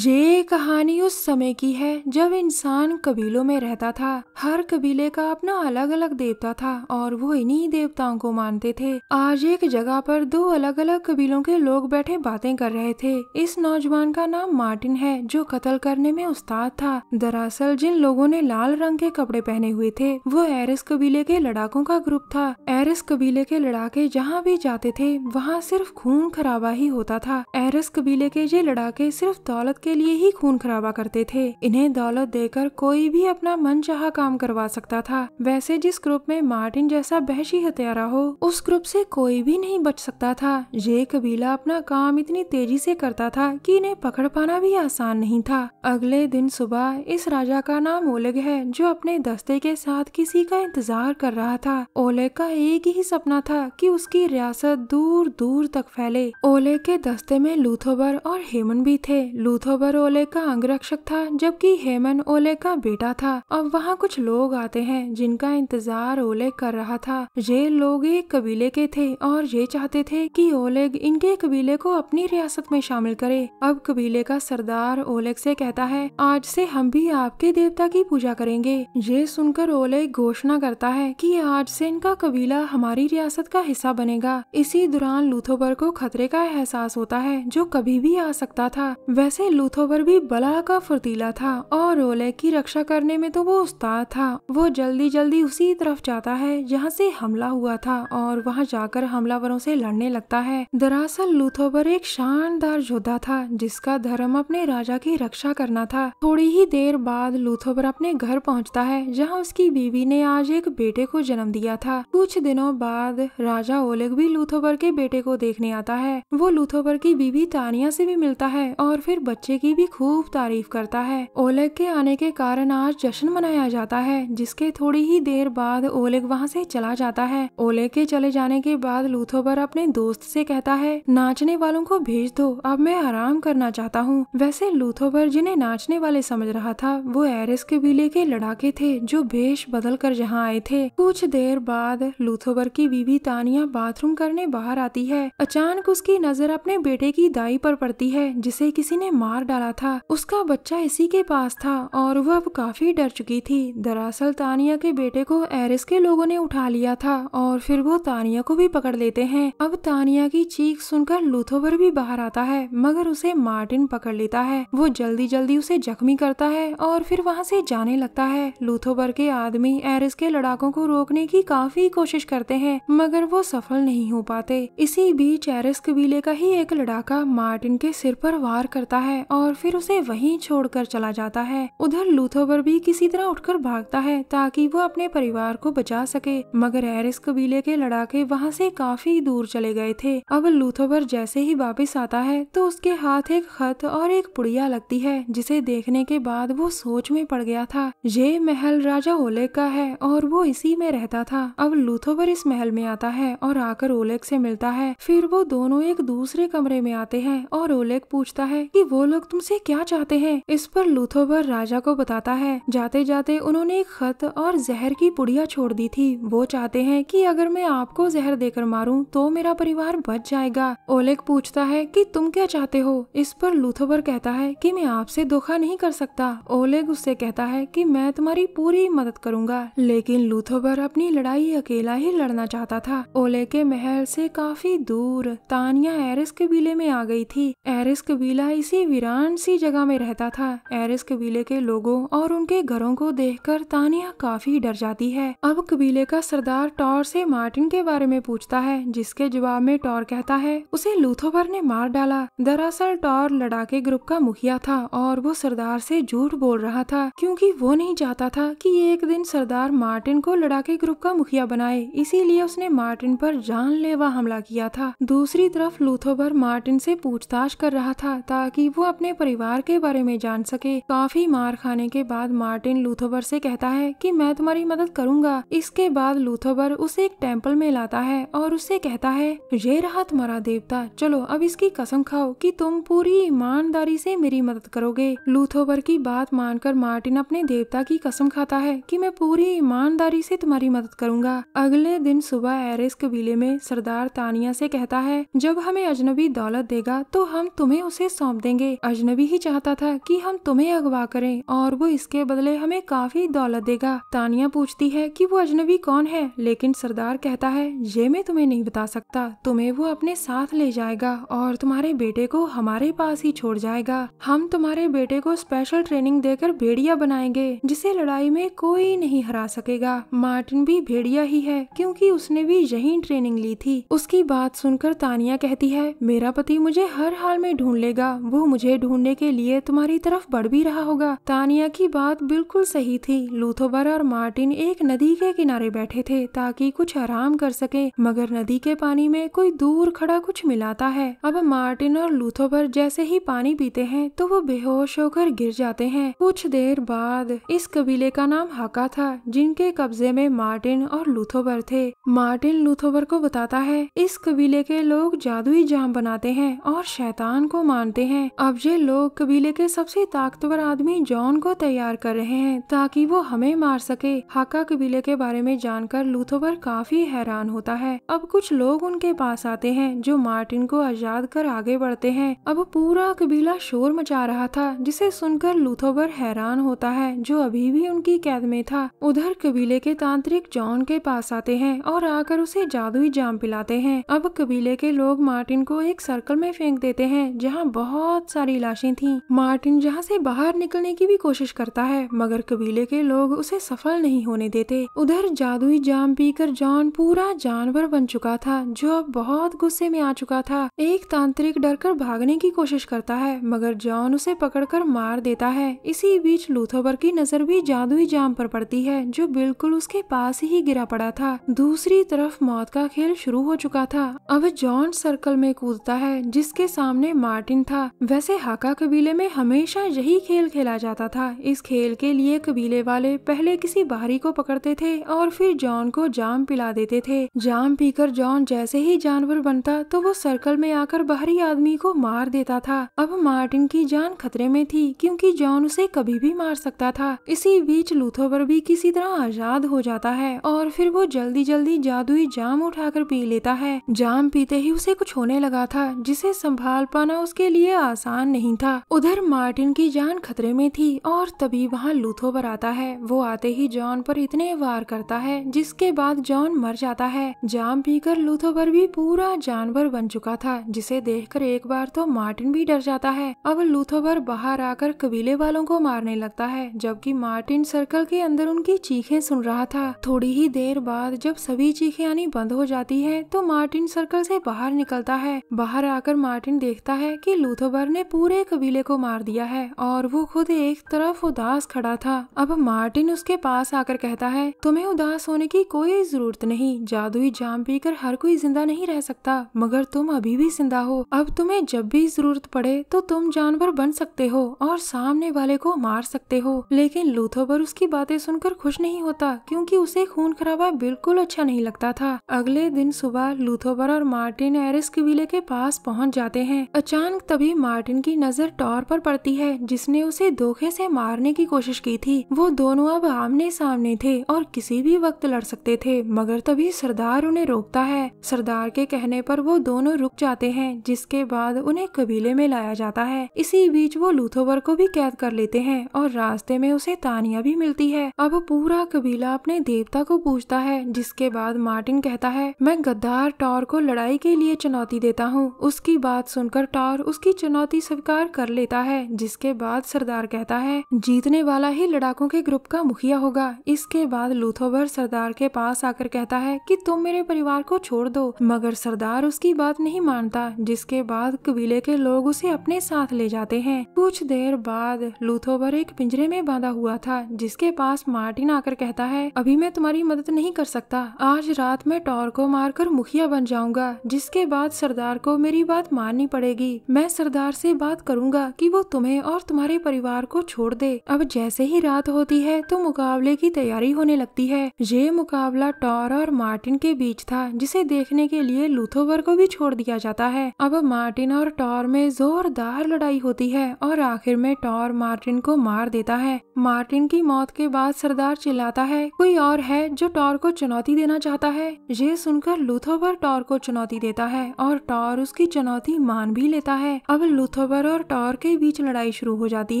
ये कहानी उस समय की है जब इंसान कबीलों में रहता था हर कबीले का अपना अलग अलग देवता था और वो इन्हीं देवताओं को मानते थे आज एक जगह पर दो अलग अलग कबीलों के लोग बैठे बातें कर रहे थे इस नौजवान का नाम मार्टिन है जो कत्ल करने में उस्ताद था दरअसल जिन लोगों ने लाल रंग के कपड़े पहने हुए थे वो एरिस कबीले के लड़ाकों का ग्रुप था एरिस कबीले के लड़ाके जहाँ भी जाते थे वहाँ सिर्फ खून खराबा ही होता था एरिस कबीले के ये लड़ाके सिर्फ दौलत के लिए ही खून खराबा करते थे इन्हें दौलत देकर कोई भी अपना मन चाह काम करवा सकता था वैसे जिस ग्रुप में मार्टिन जैसा बहसी हत्यारा हो उस ग्रुप से कोई भी नहीं बच सकता था ये कबीला अपना काम इतनी तेजी से करता था कि इन्हें पकड़ पाना भी आसान नहीं था अगले दिन सुबह इस राजा का नाम ओलेग है जो अपने दस्ते के साथ किसी का इंतजार कर रहा था ओलेग का एक ही सपना था की उसकी रियासत दूर दूर तक फैले ओलेग के दस्ते में लूथोबर और हेमन भी थे लूथ उथोबर ओले का अंगरक्षक था जबकि हेमन ओले का बेटा था अब वहाँ कुछ लोग आते हैं जिनका इंतजार ओले कर रहा था ये लोग एक कबीले के थे और ये चाहते थे कि ओलेग इनके कबीले को अपनी रियासत में शामिल करे अब कबीले का सरदार ओलेग से कहता है आज से हम भी आपके देवता की पूजा करेंगे ये सुनकर ओलेग घोषणा करता है कि आज से इनका कबीला हमारी रियासत का हिस्सा बनेगा इसी दौरान लूथोबर को खतरे का एहसास होता है जो कभी भी आ सकता था वैसे लूथोबर भी बला का फुर्तीला था और रोलेक की रक्षा करने में तो वो उस्ताद था वो जल्दी जल्दी उसी तरफ जाता है जहाँ से हमला हुआ था और वहाँ जाकर हमलावरों से लड़ने लगता है दरअसल लूथोबर एक शानदार योद्धा था जिसका धर्म अपने राजा की रक्षा करना था थोड़ी ही देर बाद लूथोबर अपने घर पहुँचता है जहाँ उसकी बीवी ने आज एक बेटे को जन्म दिया था कुछ दिनों बाद राजा ओलेग भी लूथोबर के बेटे को देखने आता है वो लूथोबर की बीवी तानिया से भी मिलता है और फिर बच्चे बच्चे की भी खूब तारीफ करता है ओलेग के आने के कारण आज जश्न मनाया जाता है जिसके थोड़ी ही देर बाद ओलेग वहाँ से चला जाता है ओलेग के चले जाने के बाद लूथोबर अपने दोस्त से कहता है नाचने वालों को भेज दो अब मैं आराम करना चाहता हूँ वैसे लूथोबर जिन्हें नाचने वाले समझ रहा था वो एरिस कबीले के, के लड़ाके थे जो भेष बदल कर यहाँ आए थे कुछ देर बाद लूथोबर की बीवी तानिया बाथरूम करने बाहर आती है अचानक उसकी नजर अपने बेटे की दाई पर पड़ती है जिसे किसी ने मार मार डाला था उसका बच्चा इसी के पास था और वह अब काफी डर चुकी थी दरअसल तानिया के बेटे को एरिस के लोगों ने उठा लिया था और फिर वो तानिया को भी पकड़ लेते हैं अब तानिया की चीख सुनकर लूथोवर भी बाहर आता है मगर उसे मार्टिन पकड़ लेता है वो जल्दी जल्दी उसे जख्मी करता है और फिर वहाँ से जाने लगता है लूथोवर के आदमी एरिस के लड़ाकों को रोकने की काफी कोशिश करते हैं मगर वो सफल नहीं हो पाते इसी बीच एरिस कबीले का ही एक लड़ाका मार्टिन के सिर पर वार करता है और फिर उसे वहीं छोड़कर चला जाता है उधर लूथोवर भी किसी तरह उठकर भागता है ताकि वो अपने परिवार को बचा सके मगर एरिस कबीले के लड़ाके वहाँ से काफी दूर चले गए थे अब लूथोवर जैसे ही वापिस आता है तो उसके हाथ एक खत और एक पुड़िया लगती है जिसे देखने के बाद वो सोच में पड़ गया था ये महल राजा ओलेग का है और वो इसी में रहता था अब लूथोवर इस महल में आता है और आकर ओलेग से मिलता है फिर वो दोनों एक दूसरे कमरे में आते हैं और ओलेग पूछता है कि वो लोग तुमसे क्या चाहते हैं इस पर लूथोबर राजा को बताता है जाते जाते उन्होंने एक खत और जहर की पुड़िया छोड़ दी थी वो चाहते हैं कि अगर मैं आपको जहर देकर मारूं तो मेरा परिवार बच जाएगा ओलेक पूछता है कि तुम क्या चाहते हो इस पर लूथोबर कहता है कि मैं आपसे धोखा नहीं कर सकता ओलेग उससे कहता है कि मैं तुम्हारी पूरी मदद करूंगा लेकिन लूथोबर अपनी लड़ाई अकेला ही लड़ना चाहता था ओले के महल से काफी दूर तानिया एरिस कबीले में आ गई थी एरिस कबीला इसी वीरान सी जगह में रहता था एरिस कबीले के लोगों और उनके घरों को देखकर तानिया काफी डर जाती है अब कबीले का सरदार टॉर से मार्टिन के बारे में पूछता है जिसके जवाब में टॉर कहता है उसे लूथोबर ने मार डाला दरअसल टॉर लड़ाके ग्रुप का मुखिया था और वो सरदार से झूठ बोल रहा था क्योंकि वो नहीं चाहता था कि एक दिन सरदार मार्टिन को लड़ाके ग्रुप का मुखिया बनाए इसीलिए उसने मार्टिन पर जानलेवा हमला किया था दूसरी तरफ लूथोबर मार्टिन से पूछताछ कर रहा था ताकि वो अपने परिवार के बारे में जान सके काफी मार खाने के बाद मार्टिन लूथोबर से कहता है कि मैं तुम्हारी मदद करूंगा इसके बाद लूथोबर उसे एक टेम्पल में लाता है और उसे कहता है ये रहा तुम्हारा देवता चलो अब इसकी कसम खाओ कि तुम पूरी ईमानदारी से मेरी मदद करोगे लूथोबर की बात मानकर मार्टिन अपने देवता की कसम खाता है की मैं पूरी ईमानदारी से तुम्हारी मदद करूंगा अगले दिन सुबह एरिस कबीले में सरदार तानिया से कहता है जब हमें अजनबी दौलत देगा तो हम तुम्हें उसे सौंप देंगे अजनबी ही चाहता था कि हम तुम्हें अगवा करें और वो इसके बदले हमें काफी दौलत देगा तानिया पूछती है कि वो अजनबी कौन है लेकिन सरदार कहता है ये मैं तुम्हें नहीं बता सकता तुम्हें वो अपने साथ ले जाएगा और तुम्हारे बेटे को हमारे पास ही छोड़ जाएगा हम तुम्हारे बेटे को स्पेशल ट्रेनिंग देकर भेड़िया बनाएंगे जिसे लड़ाई में कोई नहीं हरा सकेगा मार्टिन भी भेड़िया ही है क्योंकि उसने भी यही ट्रेनिंग ली थी उसकी बात सुनकर तानिया कहती है मेरा पति मुझे हर हाल में ढूंढ लेगा वो मुझे मुझे ढूंढने के लिए तुम्हारी तरफ बढ़ भी रहा होगा तानिया की बात बिल्कुल सही थी लूथोबर और मार्टिन एक नदी के किनारे बैठे थे ताकि कुछ आराम कर सके मगर नदी के पानी में कोई दूर खड़ा कुछ मिलाता है अब मार्टिन और लूथोबर जैसे ही पानी पीते हैं तो वो बेहोश होकर गिर जाते हैं कुछ देर बाद इस कबीले का नाम हाका था जिनके कब्जे में मार्टिन और लूथोबर थे मार्टिन लूथोबर को बताता है इस कबीले के लोग जादुई जाम बनाते हैं और शैतान को मानते हैं अब अब ये लोग कबीले के सबसे ताकतवर आदमी जॉन को तैयार कर रहे हैं ताकि वो हमें मार सके हाका कबीले के बारे में जानकर लूथोवर काफी हैरान होता है अब कुछ लोग उनके पास आते हैं जो मार्टिन को आजाद कर आगे बढ़ते हैं अब पूरा कबीला शोर मचा रहा था जिसे सुनकर लूथोवर हैरान होता है जो अभी भी उनकी कैद में था उधर कबीले के तांत्रिक जॉन के पास आते हैं और आकर उसे जादुई जाम पिलाते हैं अब कबीले के लोग मार्टिन को एक सर्कल में फेंक देते हैं जहाँ बहुत सारे सारी लाशें थीं। मार्टिन जहाँ से बाहर निकलने की भी कोशिश करता है मगर कबीले के लोग उसे सफल नहीं होने देते उधर जादुई जाम पीकर जॉन पूरा जानवर बन चुका था जो अब बहुत गुस्से में आ चुका था एक तांत्रिक डर कर भागने की कोशिश करता है मगर जॉन उसे पकड़कर मार देता है इसी बीच लूथोबर की नजर भी जादुई जाम पर पड़ती है जो बिल्कुल उसके पास ही गिरा पड़ा था दूसरी तरफ मौत का खेल शुरू हो चुका था अब जॉन सर्कल में कूदता है जिसके सामने मार्टिन था वैसे से हाका कबीले में हमेशा यही खेल खेला जाता था इस खेल के लिए कबीले वाले पहले किसी बाहरी को पकड़ते थे और फिर जॉन को जाम पिला देते थे जाम पीकर जॉन जैसे ही जानवर बनता तो वो सर्कल में आकर बाहरी आदमी को मार देता था अब मार्टिन की जान खतरे में थी क्योंकि जॉन उसे कभी भी मार सकता था इसी बीच लूथोबर भी किसी तरह आजाद हो जाता है और फिर वो जल्दी जल्दी जादुई जाम उठाकर पी लेता है जाम पीते ही उसे कुछ होने लगा था जिसे संभाल पाना उसके लिए आसान इंसान नहीं था उधर मार्टिन की जान खतरे में थी और तभी वहाँ लूथो पर आता है वो आते ही जॉन पर इतने वार करता है जिसके बाद जॉन मर जाता है जाम पीकर पर भी पूरा जानवर बन चुका था जिसे देखकर एक बार तो मार्टिन भी डर जाता है अब पर बाहर आकर कबीले वालों को मारने लगता है जबकि मार्टिन सर्कल के अंदर उनकी चीखे सुन रहा था थोड़ी ही देर बाद जब सभी चीखे आनी बंद हो जाती है तो मार्टिन सर्कल से बाहर निकलता है बाहर आकर मार्टिन देखता है कि लूथोबर ने पूरे कबीले को मार दिया है और वो खुद एक तरफ उदास खड़ा था अब मार्टिन उसके पास आकर कहता है तुम्हें उदास होने की कोई जरूरत नहीं जादुई जाम पीकर हर कोई जिंदा नहीं रह सकता मगर तुम अभी भी जिंदा हो अब तुम्हें जब भी जरूरत पड़े तो तुम जानवर बन सकते हो और सामने वाले को मार सकते हो लेकिन लूथोबर उसकी बातें सुनकर खुश नहीं होता क्योंकि उसे खून खराबा बिल्कुल अच्छा नहीं लगता था अगले दिन सुबह लूथोबर और मार्टिन एरिस कबीले के पास पहुंच जाते हैं अचानक तभी मार्टिन की नजर टॉर पर पड़ती है जिसने उसे धोखे से मारने की कोशिश की थी वो दोनों अब आमने सामने थे और किसी भी वक्त लड़ सकते थे मगर तभी सरदार उन्हें रोकता है सरदार के कहने पर वो दोनों रुक जाते हैं जिसके बाद उन्हें कबीले में लाया जाता है इसी बीच वो लूथोवर को भी कैद कर लेते हैं और रास्ते में उसे तानिया भी मिलती है अब पूरा कबीला अपने देवता को पूछता है जिसके बाद मार्टिन कहता है मैं गद्दार टॉर को लड़ाई के लिए चुनौती देता हूँ उसकी बात सुनकर टॉर उसकी चुनौती स्वीकार कर लेता है जिसके बाद सरदार कहता है जीतने वाला ही लड़ाकों के ग्रुप का मुखिया होगा इसके बाद लूथोबर सरदार के पास आकर कहता है कि तुम मेरे परिवार को छोड़ दो मगर सरदार उसकी बात नहीं मानता जिसके बाद कबीले के लोग उसे अपने साथ ले जाते हैं कुछ देर बाद लूथोबर एक पिंजरे में बांधा हुआ था जिसके पास मार्टिन आकर कहता है अभी मैं तुम्हारी मदद नहीं कर सकता आज रात में टॉर को मारकर मुखिया बन जाऊंगा जिसके बाद सरदार को मेरी बात माननी पड़ेगी मैं सरदार से बात करूंगा कि वो तुम्हें और तुम्हारे परिवार को छोड़ दे अब जैसे ही रात होती है तो मुकाबले की तैयारी होने लगती है ये मुकाबला टॉर और मार्टिन के बीच था जिसे देखने के लिए लूथोवर को भी छोड़ दिया जाता है अब मार्टिन और टॉर में जोरदार लड़ाई होती है और आखिर में टॉर मार्टिन को मार देता है मार्टिन की मौत के बाद सरदार चिल्लाता है कोई और है जो टॉर को चुनौती देना चाहता है ये सुनकर लूथोवर टॉर को चुनौती देता है और टॉर उसकी चुनौती मान भी लेता है अब लुथो क्रिस्टोफर और टॉर के बीच लड़ाई शुरू हो जाती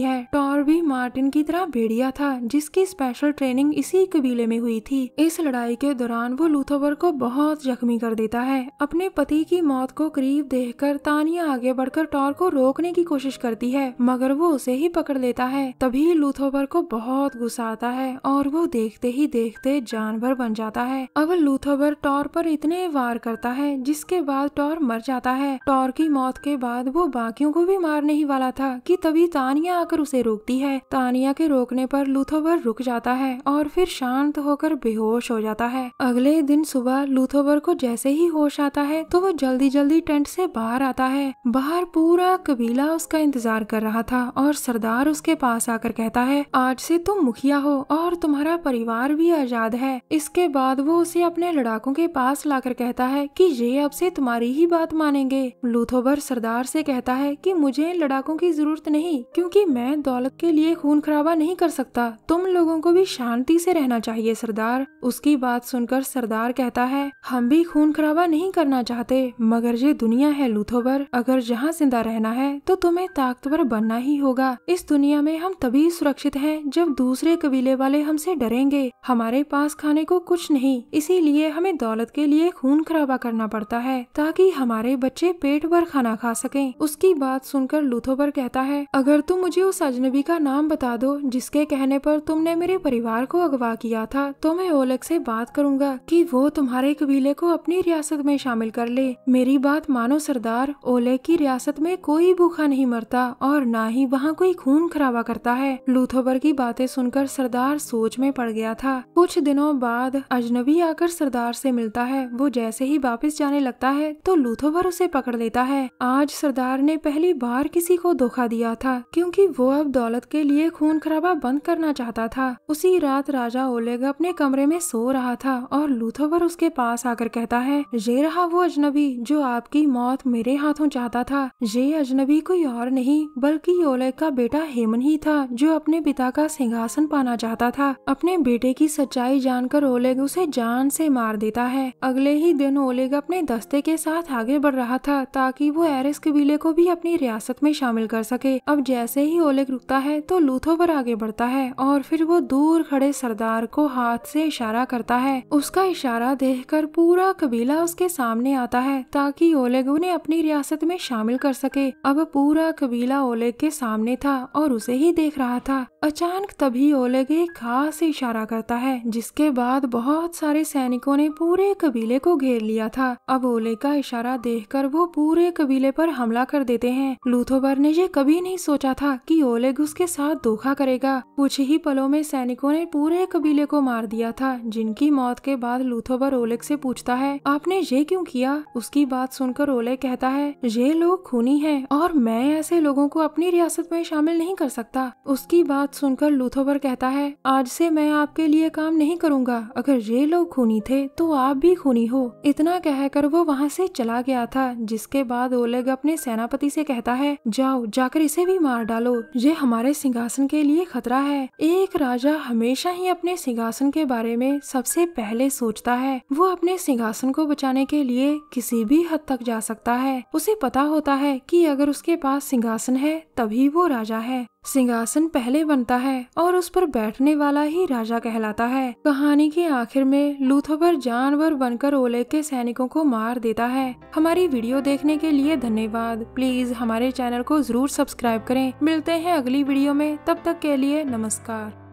है टॉर भी मार्टिन की तरह भेड़िया था जिसकी स्पेशल ट्रेनिंग इसी कबीले में हुई थी इस लड़ाई के दौरान वो लूथोवर को बहुत जख्मी कर देता है अपने पति की मौत को करीब देख कर तानिया आगे बढ़कर टॉर को रोकने की कोशिश करती है मगर वो उसे ही पकड़ लेता है तभी लूथोवर को बहुत गुस्सा आता है और वो देखते ही देखते जानवर बन जाता है अब लूथोवर टॉर पर इतने वार करता है जिसके बाद टॉर मर जाता है टॉर की मौत के बाद वो बाकियों को भी भी मारने ही वाला था कि तभी तानिया आकर उसे रोकती है तानिया के रोकने पर लूथोबर रुक जाता है और फिर शांत होकर बेहोश हो जाता है अगले दिन सुबह लूथोबर को जैसे ही होश आता है तो वो जल्दी जल्दी टेंट से बाहर आता है बाहर पूरा कबीला उसका इंतजार कर रहा था और सरदार उसके पास आकर कहता है आज से तुम मुखिया हो और तुम्हारा परिवार भी आजाद है इसके बाद वो उसे अपने लड़ाकों के पास लाकर कहता है कि ये अब से तुम्हारी ही बात मानेंगे लूथोबर सरदार से कहता है कि मुझे इन लड़ाकों की जरूरत नहीं क्योंकि मैं दौलत के लिए खून खराबा नहीं कर सकता तुम लोगों को भी शांति से रहना चाहिए सरदार उसकी बात सुनकर सरदार कहता है हम भी खून खराबा नहीं करना चाहते मगर ये दुनिया है लूथोबर अगर जहाँ जिंदा रहना है तो तुम्हें ताकतवर बनना ही होगा इस दुनिया में हम तभी सुरक्षित हैं जब दूसरे कबीले वाले हमसे डरेंगे हमारे पास खाने को कुछ नहीं इसीलिए हमें दौलत के लिए खून खराबा करना पड़ता है ताकि हमारे बच्चे पेट भर खाना खा सके उसकी बात सुनकर लूथोबर कहता है अगर तुम मुझे उस अजनबी का नाम बता दो जिसके कहने पर तुम तुमने मेरे परिवार को अगवा किया था तो मैं ओलग से बात करूंगा कि वो तुम्हारे कबीले को अपनी रियासत में शामिल कर ले मेरी बात मानो सरदार ओलग की रियासत में कोई भूखा नहीं मरता और ना ही वहाँ कोई खून खराबा करता है लूथोबर की बातें सुनकर सरदार सोच में पड़ गया था कुछ दिनों बाद अजनबी आकर सरदार से मिलता है वो जैसे ही वापस जाने लगता है तो लूथोबर उसे पकड़ लेता है आज सरदार ने पहली बार किसी को धोखा दिया था क्योंकि वो अब दौलत के लिए खून खराबा बंद करना चाहता था उसी रात राजा ओलेग अपने कमरे में सो रहा था और लूथोवर उसके पास आकर कहता है ये रहा वो अजनबी जो आपकी मौत मेरे हाथों चाहता था ये अजनबी कोई और नहीं बल्कि ओलेग का बेटा हेमन ही था जो अपने पिता का सिंहासन पाना चाहता था अपने बेटे की सच्चाई जानकर ओलेग उसे जान से मार देता है अगले ही दिन ओलेग अपने दस्ते के साथ आगे बढ़ रहा था ताकि वो एरिस कबीले को भी अपनी रियासत में शामिल कर सके अब जैसे ही ओलेग रुकता है तो लूथोवर आगे बढ़ता है और फिर फिर वो दूर खड़े सरदार को हाथ से इशारा करता है उसका इशारा देखकर पूरा कबीला उसके सामने आता है ताकि ओलेग उन्हें अपनी रियासत में शामिल कर सके अब पूरा कबीला ओलेग के सामने था और उसे ही देख रहा था अचानक तभी ओलेग एक खास इशारा करता है जिसके बाद बहुत सारे सैनिकों ने पूरे कबीले को घेर लिया था अब ओलेग का इशारा कर वो पूरे कबीले पर हमला कर देते हैं लूथोबर ने ये कभी नहीं सोचा था कि ओलेग उसके साथ धोखा करेगा कुछ ही पलों में सैनिकों ने पूरे कबीले को मार दिया था जिनकी मौत के बाद लूथोबर ओलेक से पूछता है आपने ये क्यों किया उसकी बात सुनकर ओलेक कहता है ये लोग खूनी हैं और मैं ऐसे लोगों को अपनी रियासत में शामिल नहीं कर सकता उसकी बात सुनकर लूथोबर कहता है आज से मैं आपके लिए काम नहीं करूँगा अगर ये लोग खूनी थे तो आप भी खूनी हो इतना कहकर वो वहाँ से चला गया था जिसके बाद ओलेग अपने सेनापति से कहता है जाओ जाकर इसे भी मार डालो ये हमारे सिंहासन के लिए खतरा है एक राजा हमेशा ही अपने सिंहासन के बारे में सबसे पहले सोचता है वो अपने सिंहासन को बचाने के लिए किसी भी हद तक जा सकता है उसे पता होता है कि अगर उसके पास सिंहासन है तभी वो राजा है सिंहासन पहले बनता है और उस पर बैठने वाला ही राजा कहलाता है कहानी के आखिर में लूथोबर जानवर बनकर ओले के सैनिकों को मार देता है हमारी वीडियो देखने के लिए धन्यवाद प्लीज हमारे चैनल को जरूर सब्सक्राइब करें मिलते हैं अगली वीडियो में तब तक के लिए नमस्कार